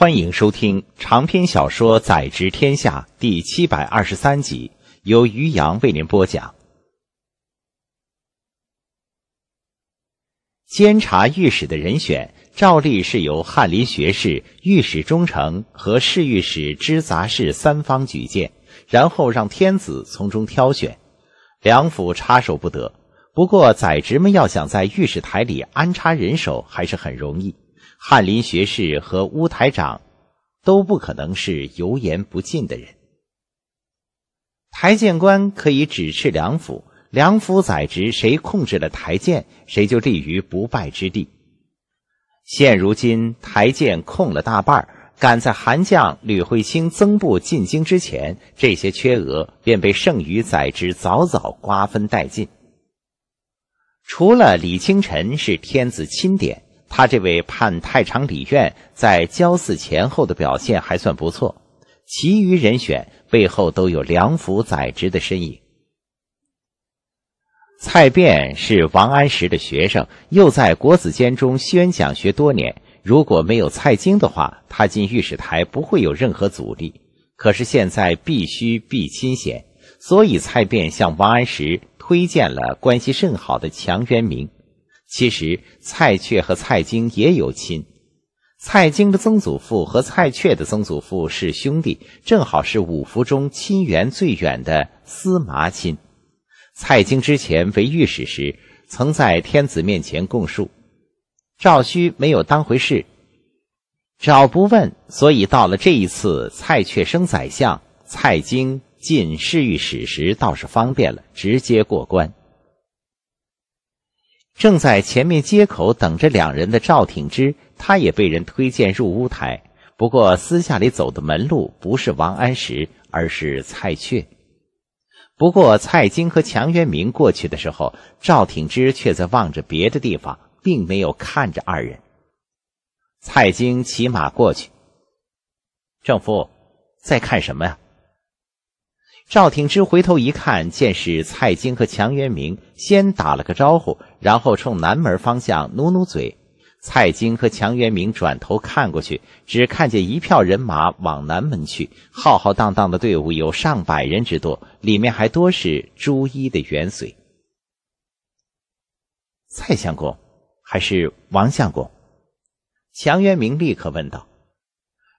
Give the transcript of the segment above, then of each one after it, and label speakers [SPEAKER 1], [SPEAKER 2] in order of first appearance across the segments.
[SPEAKER 1] 欢迎收听长篇小说《宰执天下》第七百二十三集，由于洋为您播讲。监察御史的人选，照例是由翰林学士、御史中丞和侍御史知杂事三方举荐，然后让天子从中挑选。两府插手不得，不过宰执们要想在御史台里安插人手，还是很容易。翰林学士和乌台长都不可能是油盐不进的人。台谏官可以指斥梁府，梁府宰执谁控制了台谏，谁就立于不败之地。现如今台谏空了大半赶在韩将吕慧卿增补进京之前，这些缺额便被剩余宰执早早瓜分殆尽。除了李清晨是天子钦点。他这位判太常礼院在交寺前后的表现还算不错，其余人选背后都有梁府宰执的身影。蔡卞是王安石的学生，又在国子监中宣讲学多年。如果没有蔡京的话，他进御史台不会有任何阻力。可是现在必须避亲嫌，所以蔡卞向王安石推荐了关系甚好的强渊明。其实蔡确和蔡京也有亲，蔡京的曾祖父和蔡确的曾祖父是兄弟，正好是五福中亲缘最远的司马亲。蔡京之前为御史时，曾在天子面前供述，赵顼没有当回事，找不问，所以到了这一次蔡确升宰相，蔡京进侍御史时倒是方便了，直接过关。正在前面街口等着两人的赵挺之，他也被人推荐入乌台，不过私下里走的门路不是王安石，而是蔡确。不过蔡京和强元明过去的时候，赵挺之却在望着别的地方，并没有看着二人。蔡京骑马过去，正夫在看什么呀？赵挺之回头一看，见是蔡京和强元明，先打了个招呼。然后冲南门方向努努嘴，蔡京和强元明转头看过去，只看见一票人马往南门去，浩浩荡荡的队伍有上百人之多，里面还多是朱一的元随。蔡相公还是王相公？强元明立刻问道：“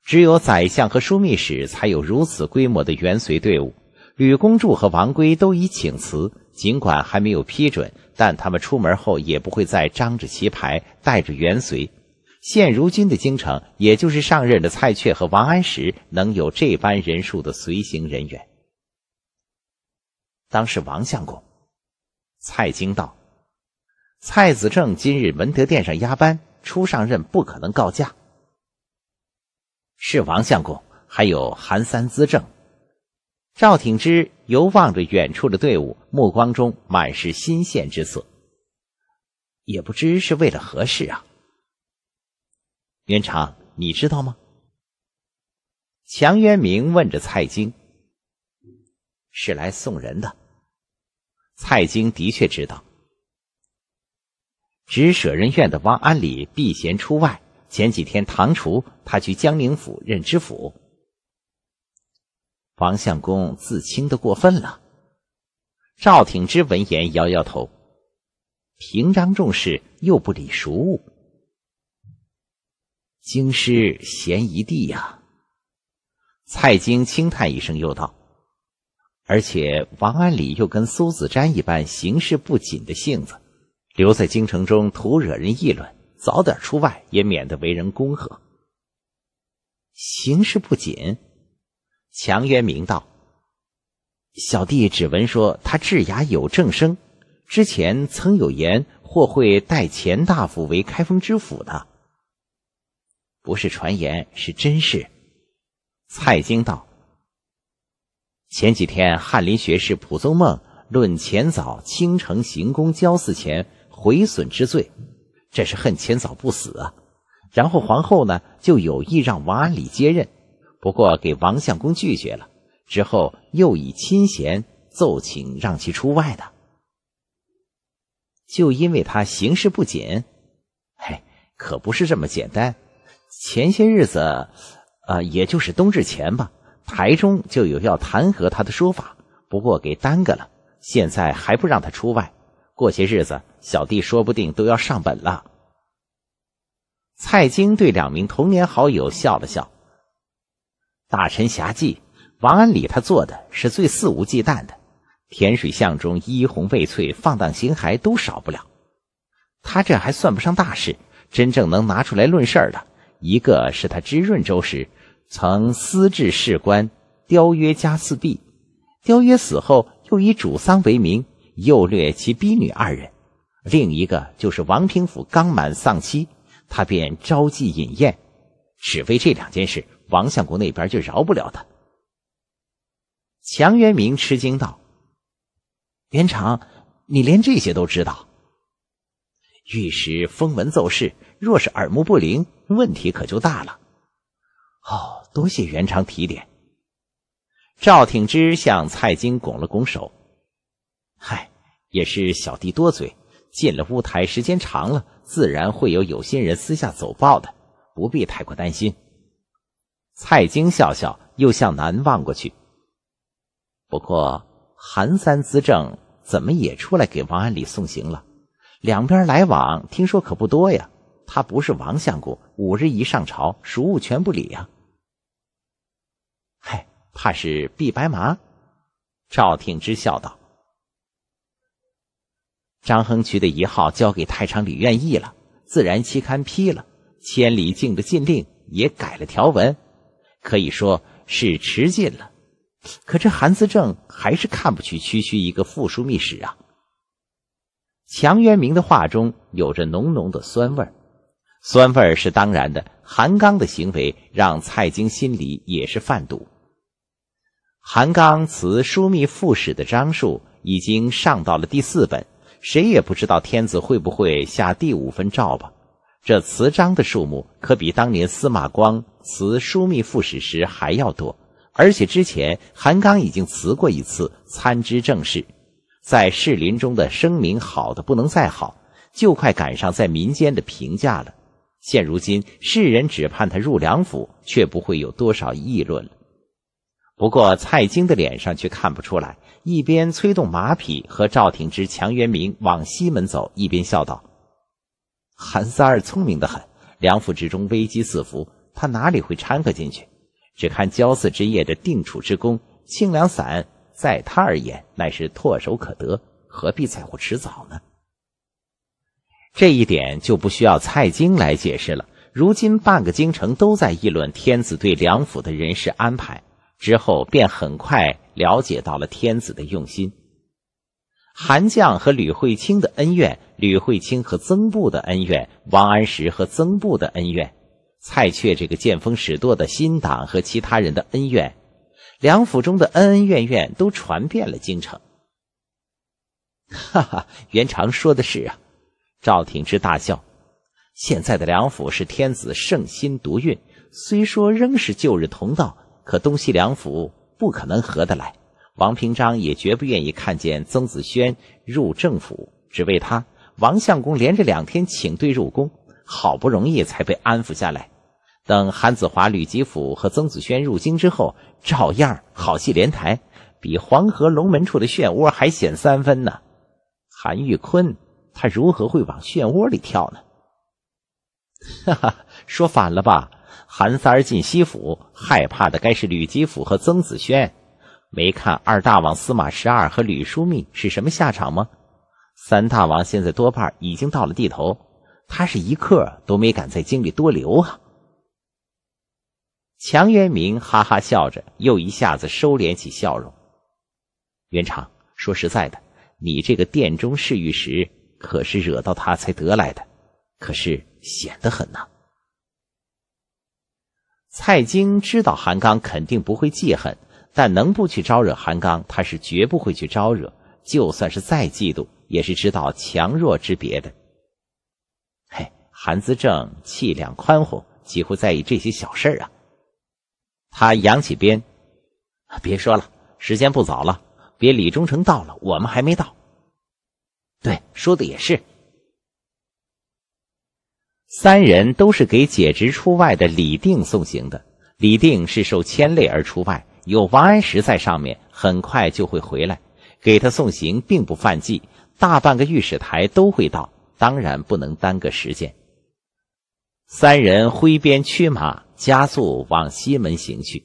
[SPEAKER 1] 只有宰相和枢密使才有如此规模的元随队伍，吕公柱和王圭都已请辞。”尽管还没有批准，但他们出门后也不会再张着旗牌带着元随。现如今的京城，也就是上任的蔡确和王安石能有这般人数的随行人员。当是王相公，蔡京道：“蔡子正今日文德殿上压班，初上任不可能告假。”是王相公，还有韩三资政、赵挺之。游望着远处的队伍，目光中满是新鲜之色。也不知是为了何事啊？云长，你知道吗？强元明问着蔡京：“是来送人的。”蔡京的确知道。执舍人院的汪安礼避嫌出外，前几天唐厨他去江宁府任知府。王相公自清的过分了。赵挺之闻言摇摇头，平章重视又不礼俗，京师嫌一地呀。蔡京轻叹一声，又道：“而且王安礼又跟苏子瞻一般行事不谨的性子，留在京城中徒惹人议论，早点出外也免得为人恭贺。行事不谨。”强渊明道：“小弟只闻说他治牙有正声，之前曾有言，或会代钱大夫为开封知府的。不是传言，是真事。”蔡京道：“前几天翰林学士蒲宗孟论钱藻青城行宫交寺前毁损之罪，这是恨钱藻不死啊。然后皇后呢，就有意让王安礼接任。”不过给王相公拒绝了，之后又以亲贤奏请让其出外的，就因为他行事不谨，嘿，可不是这么简单。前些日子，啊，也就是冬至前吧，台中就有要弹劾他的说法，不过给耽搁了。现在还不让他出外，过些日子，小弟说不定都要上本了。蔡京对两名童年好友笑了笑。大臣侠妓，王安礼他做的是最肆无忌惮的。甜水巷中衣红未翠、放荡形骸都少不了。他这还算不上大事。真正能拿出来论事儿的，一个是他知润州时曾私制士官刁约家四壁，刁约死后又以主丧为名诱掠其婢女二人。另一个就是王平府刚满丧期，他便招妓饮宴，只为这两件事。王相国那边就饶不了他。强元明吃惊道：“元长，你连这些都知道？御史封文奏事，若是耳目不灵，问题可就大了。”哦，多谢元长提点。赵挺之向蔡京拱了拱手：“嗨，也是小弟多嘴，进了乌台时间长了，自然会有有心人私下走报的，不必太过担心。”蔡京笑笑，又向南望过去。不过，韩三资政怎么也出来给王安礼送行了？两边来往，听说可不多呀。他不是王相公，五日一上朝，熟务全不理呀。嗨，怕是毕白麻。赵挺之笑道：“张恒渠的一号交给太常李院议了，自然期刊批了，千里镜的禁令也改了条文。”可以说是吃尽了，可这韩思正还是看不起区区一个副枢密使啊！强元明的话中有着浓浓的酸味酸味是当然的。韩刚的行为让蔡京心里也是犯堵。韩刚辞书密副使的章数已经上到了第四本，谁也不知道天子会不会下第五份诏吧。这辞章的数目可比当年司马光辞枢密副使时还要多，而且之前韩刚已经辞过一次参知政事，在士林中的声名好的不能再好，就快赶上在民间的评价了。现如今世人只盼他入梁府，却不会有多少议论了。不过蔡京的脸上却看不出来，一边催动马匹和赵挺之、强元明往西门走，一边笑道。韩三儿聪明的很，梁府之中危机四伏，他哪里会掺和进去？只看交四之夜的定楚之功，清凉散在他而言乃是唾手可得，何必在乎迟早呢？这一点就不需要蔡京来解释了。如今半个京城都在议论天子对梁府的人事安排，之后便很快了解到了天子的用心。韩绛和吕慧卿的恩怨，吕慧卿和曾布的恩怨，王安石和曾布的恩怨，蔡确这个见风使舵的新党和其他人的恩怨，梁府中的恩恩怨怨都传遍了京城。哈哈，元常说的是啊，赵挺之大笑。现在的梁府是天子圣心独运，虽说仍是旧日同道，可东西两府不可能合得来。王平章也绝不愿意看见曾子轩入政府，只为他，王相公连着两天请罪入宫，好不容易才被安抚下来。等韩子华、吕吉甫和曾子轩入京之后，照样好戏连台，比黄河龙门处的漩涡还险三分呢。韩玉坤他如何会往漩涡里跳呢？哈哈，说反了吧！韩三儿进西府，害怕的该是吕吉甫和曾子轩。没看二大王司马十二和吕书密是什么下场吗？三大王现在多半已经到了地头，他是一刻都没敢在京里多留啊。强元明哈哈笑着，又一下子收敛起笑容。元常，说实在的，你这个殿中侍御史可是惹到他才得来的，可是险得很呐。蔡京知道韩刚肯定不会记恨。但能不去招惹韩刚，他是绝不会去招惹。就算是再嫉妒，也是知道强弱之别的。嘿，韩资正气量宽宏，几乎在意这些小事啊。他扬起鞭，别说了，时间不早了，别李忠诚到了，我们还没到。对，说的也是。三人都是给解职出外的李定送行的。李定是受牵累而出外。有王安石在上面，很快就会回来，给他送行并不犯忌。大半个御史台都会到，当然不能耽搁时间。三人挥鞭驱马，加速往西门行去。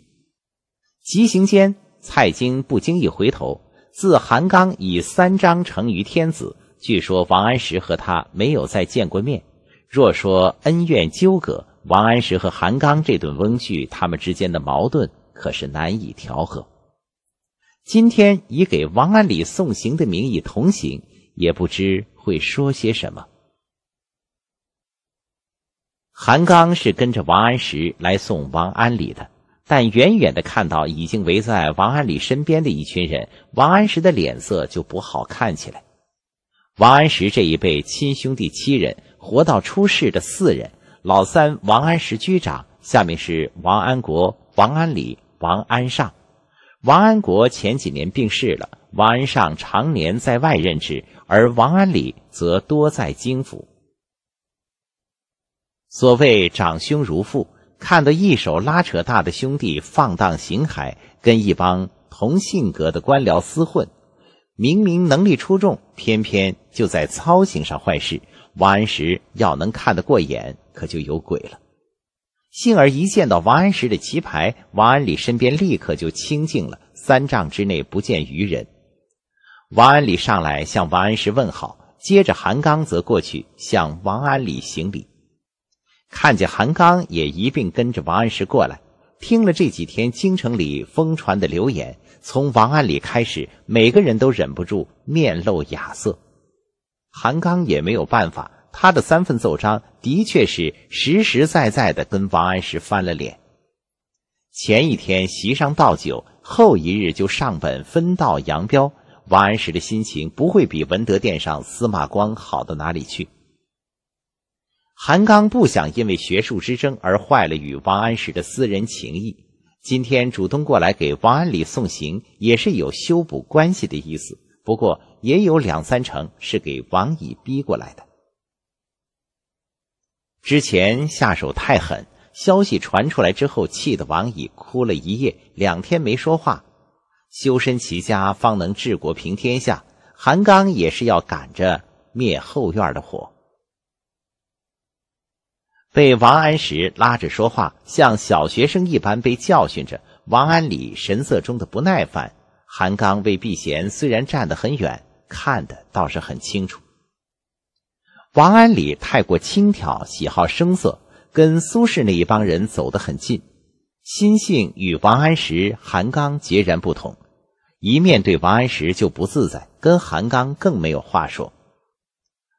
[SPEAKER 1] 急行间，蔡京不经意回头，自韩刚以三章成于天子。据说王安石和他没有再见过面。若说恩怨纠葛，王安石和韩刚这顿翁婿，他们之间的矛盾。可是难以调和。今天以给王安礼送行的名义同行，也不知会说些什么。韩刚是跟着王安石来送王安礼的，但远远的看到已经围在王安礼身边的一群人，王安石的脸色就不好看起来。王安石这一辈亲兄弟七人，活到出世的四人，老三王安石居长，下面是王安国、王安礼。王安上，王安国前几年病逝了。王安上常年在外任职，而王安礼则多在京府。所谓长兄如父，看到一手拉扯大的兄弟放荡形骸，跟一帮同性格的官僚厮混，明明能力出众，偏偏就在操行上坏事。王安石要能看得过眼，可就有鬼了。幸而一见到王安石的棋牌，王安礼身边立刻就清静了，三丈之内不见余人。王安礼上来向王安石问好，接着韩刚则过去向王安礼行礼。看见韩刚也一并跟着王安石过来，听了这几天京城里疯传的流言，从王安礼开始，每个人都忍不住面露雅色。韩刚也没有办法。他的三份奏章的确是实实在在的跟王安石翻了脸。前一天席上倒酒，后一日就上本分道扬镳。王安石的心情不会比文德殿上司马光好到哪里去。韩刚不想因为学术之争而坏了与王安石的私人情谊，今天主动过来给王安礼送行，也是有修补关系的意思。不过也有两三成是给王乙逼过来的。之前下手太狠，消息传出来之后，气得王乙哭了一夜，两天没说话。修身齐家，方能治国平天下。韩刚也是要赶着灭后院的火，被王安石拉着说话，像小学生一般被教训着。王安礼神色中的不耐烦，韩刚为避嫌，虽然站得很远，看得倒是很清楚。王安礼太过轻佻，喜好声色，跟苏轼那一帮人走得很近，心性与王安石、韩刚截然不同。一面对王安石就不自在，跟韩刚更没有话说。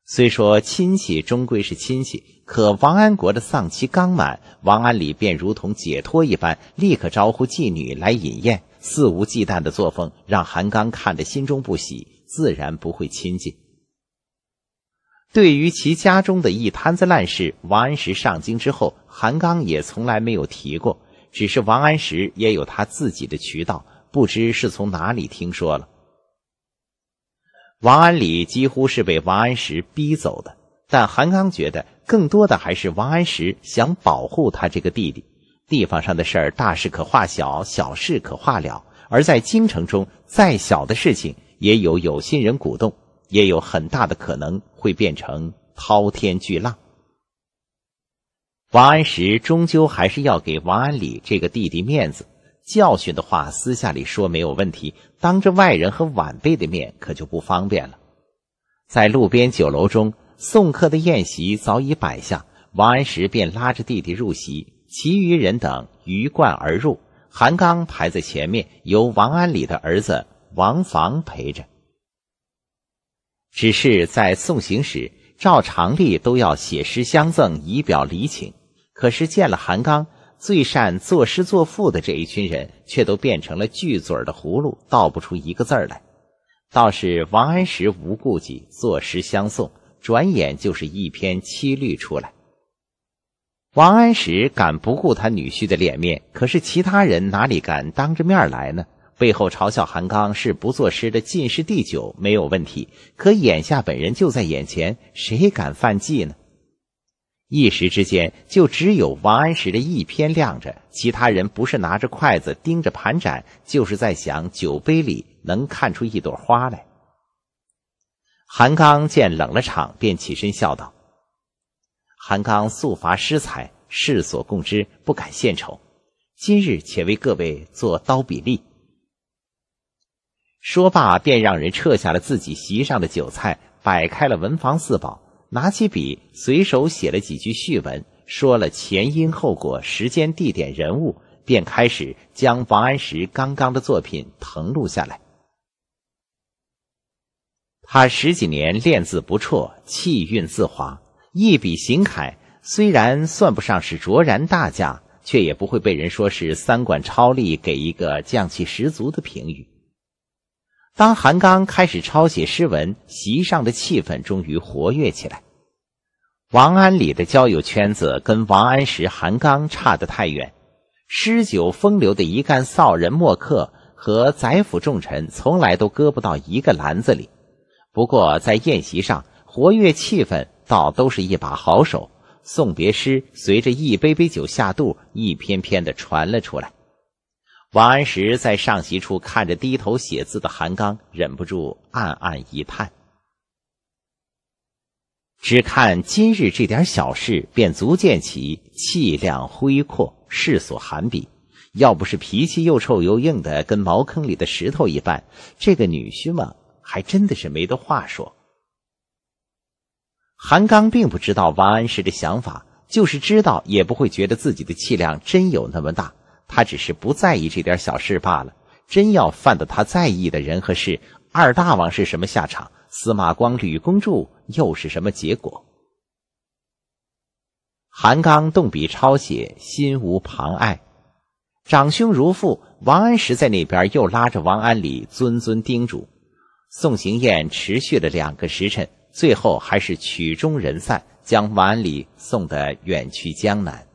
[SPEAKER 1] 虽说亲戚终归是亲戚，可王安国的丧期刚满，王安礼便如同解脱一般，立刻招呼妓女来饮宴，肆无忌惮的作风让韩刚看得心中不喜，自然不会亲近。对于其家中的一摊子烂事，王安石上京之后，韩刚也从来没有提过。只是王安石也有他自己的渠道，不知是从哪里听说了。王安礼几乎是被王安石逼走的，但韩刚觉得，更多的还是王安石想保护他这个弟弟。地方上的事儿，大事可化小，小事可化了；而在京城中，再小的事情，也有有心人鼓动。也有很大的可能会变成滔天巨浪。王安石终究还是要给王安礼这个弟弟面子，教训的话私下里说没有问题，当着外人和晚辈的面可就不方便了。在路边酒楼中，送客的宴席早已摆下，王安石便拉着弟弟入席，其余人等鱼贯而入。韩刚排在前面，由王安礼的儿子王房陪着。只是在送行时，赵长吏都要写诗相赠，以表礼请。可是见了韩刚，最善作诗作赋的这一群人，却都变成了锯嘴的葫芦，倒不出一个字来。倒是王安石无顾忌，作诗相送，转眼就是一篇七律出来。王安石敢不顾他女婿的脸面，可是其他人哪里敢当着面来呢？背后嘲笑韩刚是不作诗的进士第九没有问题，可眼下本人就在眼前，谁敢犯忌呢？一时之间，就只有王安石的一篇亮着，其他人不是拿着筷子盯着盘盏，就是在想酒杯里能看出一朵花来。韩刚见冷了场，便起身笑道：“韩刚素乏诗才，世所共知，不敢献丑，今日且为各位做刀笔吏。”说罢，便让人撤下了自己席上的酒菜，摆开了文房四宝，拿起笔，随手写了几句序文，说了前因后果、时间、地点、人物，便开始将王安石刚刚的作品誊录下来。他十几年练字不辍，气韵自华，一笔行楷虽然算不上是卓然大家，却也不会被人说是三管超力，给一个匠气十足的评语。当韩刚开始抄写诗文，席上的气氛终于活跃起来。王安里的交友圈子跟王安石、韩刚差得太远，诗酒风流的一干骚人墨客和宰府重臣从来都搁不到一个篮子里。不过在宴席上活跃气氛，倒都是一把好手。送别诗随着一杯杯酒下肚，一篇篇的传了出来。王安石在上席处看着低头写字的韩刚，忍不住暗暗一叹。只看今日这点小事，便足见其气量恢阔，世所罕比。要不是脾气又臭又硬的，跟茅坑里的石头一般，这个女婿嘛，还真的是没得话说。韩刚并不知道王安石的想法，就是知道，也不会觉得自己的气量真有那么大。他只是不在意这点小事罢了，真要犯的他在意的人和事，二大王是什么下场？司马光、吕公柱又是什么结果？韩刚动笔抄写，心无旁碍。长兄如父，王安石在那边又拉着王安礼，谆谆叮嘱。送行宴持续了两个时辰，最后还是曲终人散，将王安礼送得远去江南。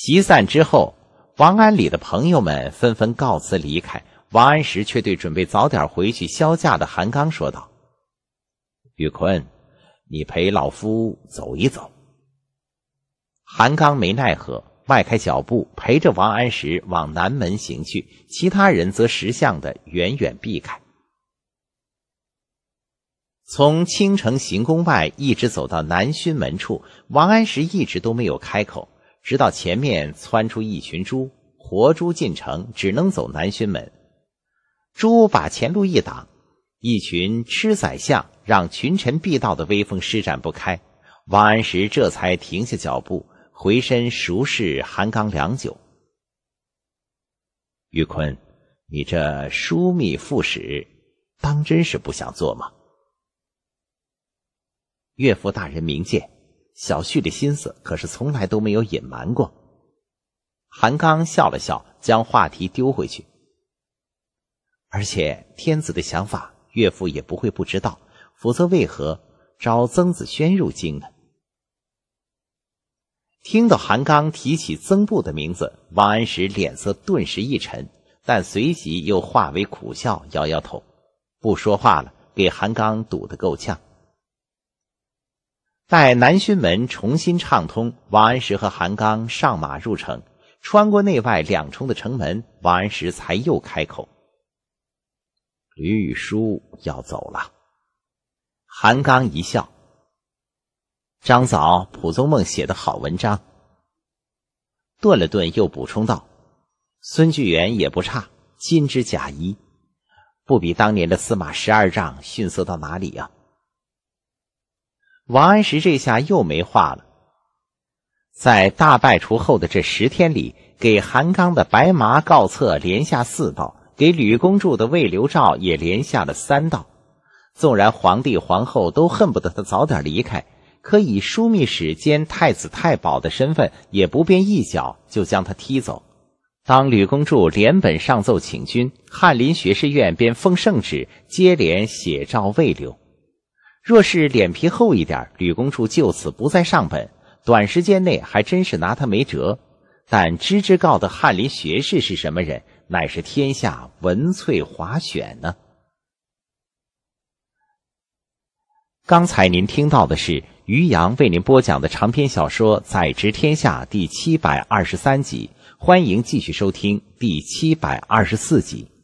[SPEAKER 1] 席散之后，王安里的朋友们纷纷告辞离开。王安石却对准备早点回去休假的韩刚说道：“玉坤，你陪老夫走一走。”韩刚没奈何，迈开脚步陪着王安石往南门行去。其他人则识相的远远避开。从青城行宫外一直走到南薰门处，王安石一直都没有开口。直到前面窜出一群猪，活猪进城只能走南薰门。猪把前路一挡，一群吃宰相让群臣必到的威风施展不开。王安石这才停下脚步，回身熟视韩刚良久。玉坤，你这枢密副使，当真是不想做吗？岳父大人明鉴。小旭的心思可是从来都没有隐瞒过。韩刚笑了笑，将话题丢回去。而且天子的想法，岳父也不会不知道，否则为何招曾子轩入京呢？听到韩刚提起曾布的名字，王安石脸色顿时一沉，但随即又化为苦笑，摇摇头，不说话了，给韩刚堵得够呛。待南薰门重新畅通，王安石和韩刚上马入城，穿过内外两重的城门，王安石才又开口：“吕与书要走了。”韩刚一笑：“张嫂，蒲宗梦》写的好文章。”顿了顿，又补充道：“孙巨源也不差，金枝甲衣，不比当年的司马十二丈逊色到哪里呀？”王安石这下又没话了。在大败除后的这十天里，给韩刚的白麻告策连下四道，给吕公柱的魏留诏也连下了三道。纵然皇帝皇后都恨不得他早点离开，可以枢密使兼太子太保的身份，也不便一脚就将他踢走。当吕公柱连本上奏请君，翰林学士院便封圣旨，接连写诏未留。若是脸皮厚一点，吕公处就此不再上本，短时间内还真是拿他没辙。但知之告的翰林学士是什么人？乃是天下文萃华选呢。刚才您听到的是于洋为您播讲的长篇小说《宰执天下》第七百二十三集，欢迎继续收听第七百二十四集。